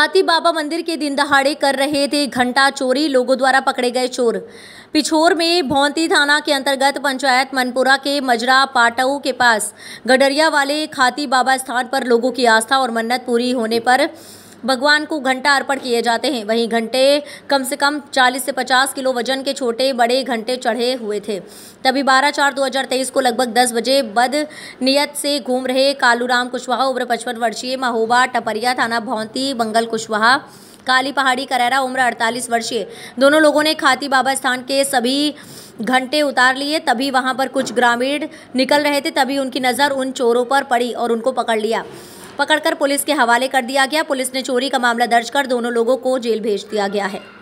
हाथी बाबा मंदिर के दिन दहाड़े कर रहे थे घंटा चोरी लोगों द्वारा पकड़े गए चोर पिछोर में भौंती थाना के अंतर्गत पंचायत मनपुरा के मजरा पाटऊ के पास गडरिया वाले खाती बाबा स्थान पर लोगों की आस्था और मन्नत पूरी होने पर भगवान को घंटा अर्पण किए जाते हैं वहीं घंटे कम से कम 40 से 50 किलो वजन के छोटे बड़े घंटे चढ़े हुए थे तभी 12 चार 2023 को लगभग 10 बजे बद नियत से घूम रहे कालूराम कुशवाहा उम्र पचपन वर्षीय महोबा टपरिया थाना भौंती बंगल कुशवाहा काली पहाड़ी करैरा उम्र 48 वर्षीय दोनों लोगों ने खाती बाबा स्थान के सभी घंटे उतार लिए तभी वहां पर कुछ ग्रामीण निकल रहे थे तभी उनकी नज़र उन चोरों पर पड़ी और उनको पकड़ लिया पकड़कर पुलिस के हवाले कर दिया गया पुलिस ने चोरी का मामला दर्ज कर दोनों लोगों को जेल भेज दिया गया है